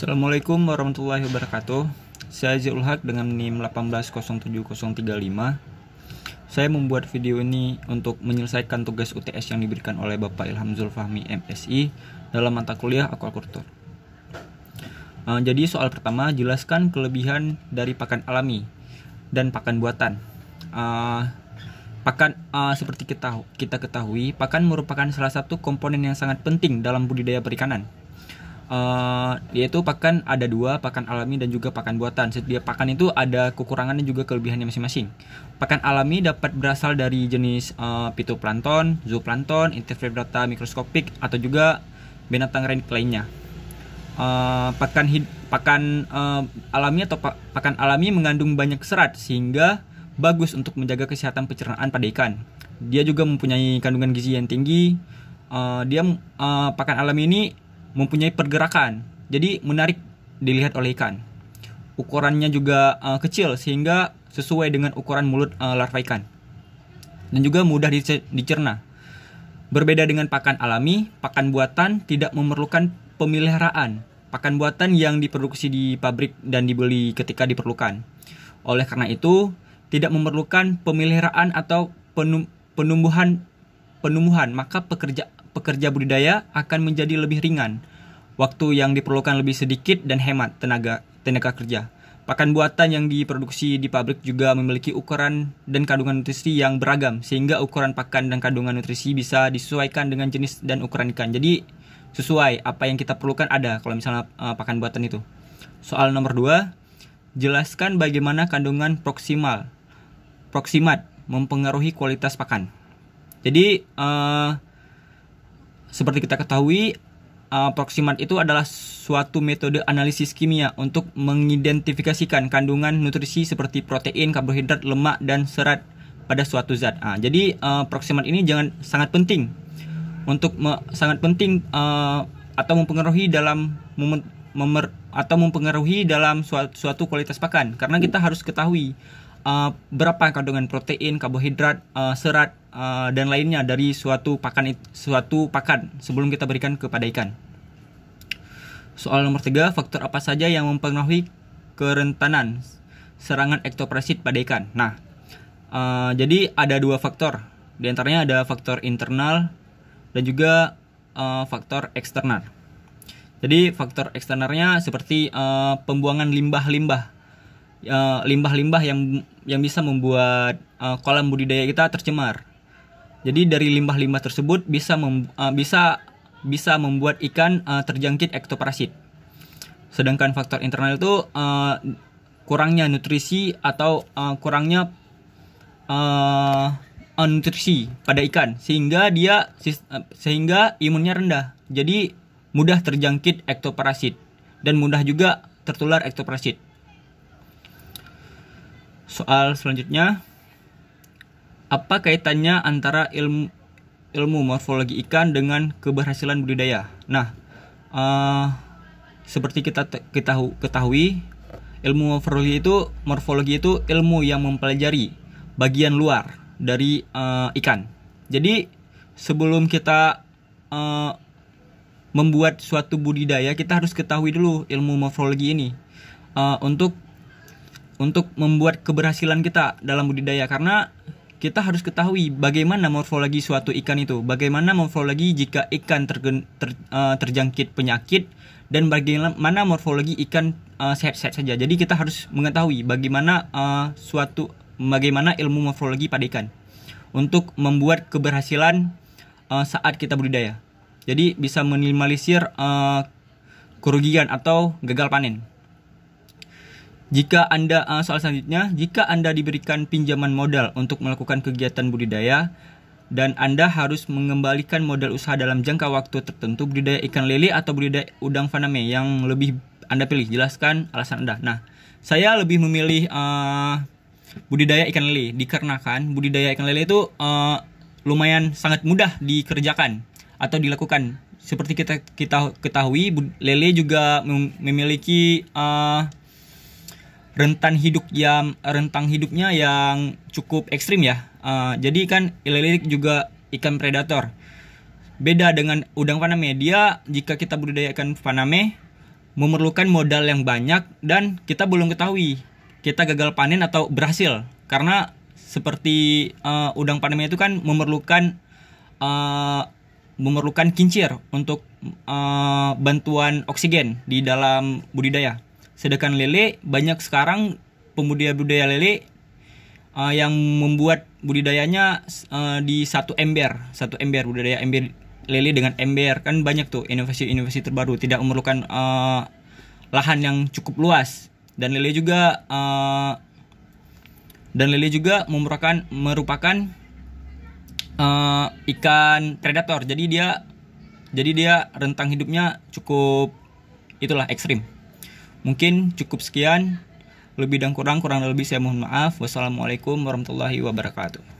Assalamualaikum warahmatullahi wabarakatuh. Saya Zul Haq dengan NIM 1807035. Saya membuat video ini untuk menyelesaikan tugas UTS yang diberikan oleh Bapak Ilham Zulfahmi MSI dalam mata kuliah aquaculture. Uh, jadi soal pertama jelaskan kelebihan dari pakan alami dan pakan buatan. Uh, Pakan uh, seperti kita, kita ketahui, pakan merupakan salah satu komponen yang sangat penting dalam budidaya perikanan uh, yaitu pakan ada dua pakan alami dan juga pakan buatan setiap pakan itu ada kekurangan dan juga kelebihannya masing-masing pakan alami dapat berasal dari jenis uh, eh, pitoplankton zooplankton invertebrata mikroskopik atau juga binatang renik lainnya uh, pakan hid pakan uh, alami atau pakan alami mengandung banyak serat sehingga bagus untuk menjaga kesehatan pencernaan pada ikan dia juga mempunyai kandungan gizi yang tinggi uh, dia uh, pakan alami ini mempunyai pergerakan, jadi menarik dilihat oleh ikan. Ukurannya juga uh, kecil sehingga sesuai dengan ukuran mulut uh, larva ikan. Dan juga mudah dicerna. Berbeda dengan pakan alami, pakan buatan tidak memerlukan pemeliharaan. Pakan buatan yang diproduksi di pabrik dan dibeli ketika diperlukan. Oleh karena itu, tidak memerlukan pemeliharaan atau penumbuhan penumbuhan, maka pekerja pekerja budidaya akan menjadi lebih ringan. Waktu yang diperlukan lebih sedikit dan hemat tenaga tenaga kerja. Pakan buatan yang diproduksi di pabrik juga memiliki ukuran dan kandungan nutrisi yang beragam sehingga ukuran pakan dan kandungan nutrisi bisa disesuaikan dengan jenis dan ukuran ikan. Jadi sesuai apa yang kita perlukan ada kalau misalnya uh, pakan buatan itu. Soal nomor dua, jelaskan bagaimana kandungan proksimal proksimat mempengaruhi kualitas pakan. Jadi uh, seperti kita ketahui eh, proximat itu adalah suatu metode analisis kimia untuk mengidentifikasikan kandungan nutrisi seperti protein, karbohidrat, lemak, dan serat pada suatu zat. Nah, jadi eh, proximat ini jangan sangat penting untuk me, sangat penting uh, atau mempengaruhi dalam memer, atau mempengaruhi dalam suatu, suatu kualitas pakan karena kita harus ketahui Eh, berapa kandungan protein, karbohidrat, uh, serat uh, dan lainnya dari suatu pakan suatu pakan sebelum kita berikan kepada ikan. Soal nomor 3, faktor apa saja yang mempengaruhi kerentanan serangan ektoparasit pada ikan? Nah, uh, jadi ada dua faktor. Di antaranya ada faktor internal dan juga uh, faktor eksternal. Jadi faktor eksternalnya seperti uh, pembuangan limbah-limbah Eh, limbah-limbah uh, yang yang bisa membuat uh, kolam budidaya kita tercemar. Jadi dari limbah-limbah tersebut bisa mem, uh, bisa bisa membuat ikan uh, terjangkit ektoparasit. Sedangkan faktor internal itu uh, kurangnya nutrisi atau uh, kurangnya uh, nutrisi pada ikan sehingga dia sehingga imunnya rendah. Jadi mudah terjangkit ektoparasit dan mudah juga tertular ektoparasit soal selanjutnya apa kaitannya antara ilmu ilmu morfologi ikan dengan keberhasilan budidaya. Nah, uh, seperti kita kita ketahui, ilmu morfologi itu morfologi itu ilmu yang mempelajari bagian luar dari uh, ikan. Jadi sebelum kita uh, membuat suatu budidaya, kita harus ketahui dulu ilmu morfologi ini uh, untuk untuk membuat keberhasilan kita dalam budidaya karena kita harus ketahui bagaimana morfologi suatu ikan itu, bagaimana morfologi jika ikan tergen, ter, eh, terjangkit penyakit dan bagaimana morfologi ikan eh, sehat-sehat uh, saja. Jadi kita harus mengetahui bagaimana uh, suatu bagaimana ilmu morfologi pada ikan untuk membuat keberhasilan uh, saat kita budidaya. Jadi bisa minimalisir uh, kerugian atau gagal panen. Jika Anda uh, soal selanjutnya, jika Anda diberikan pinjaman modal untuk melakukan kegiatan budidaya dan Anda harus mengembalikan modal usaha dalam jangka waktu tertentu budidaya ikan lele atau budidaya udang faname yang lebih Anda pilih, jelaskan alasan Anda. Nah, saya lebih memilih uh, budidaya ikan lele dikarenakan budidaya ikan lele itu uh, lumayan sangat mudah dikerjakan atau dilakukan. Seperti kita kita ketahui lele juga memiliki uh, rentan hidup yang rentang hidupnya yang cukup ekstrim ya. Uh, jadi kan ililirik juga ikan predator. Beda dengan udang faname. Dia jika kita budidayakan paname memerlukan modal yang banyak dan kita belum ketahui kita gagal panen atau berhasil karena seperti uh, udang paname itu kan memerlukan uh, memerlukan kincir untuk uh, bantuan oksigen di dalam budidaya. Sedangkan lele banyak sekarang pemuda-budaya lele uh, yang membuat budidayanya uh, di satu ember, satu ember budidaya ember lele dengan ember kan banyak tuh inovasi-inovasi terbaru tidak memerlukan uh, lahan yang cukup luas dan lele juga uh, dan lele juga merupakan merupakan uh, ikan predator jadi dia jadi dia rentang hidupnya cukup itulah ekstrim Mungkin cukup sekian. Lebih dan kurang, kurang lebih saya mohon maaf. Wassalamualaikum warahmatullahi wabarakatuh.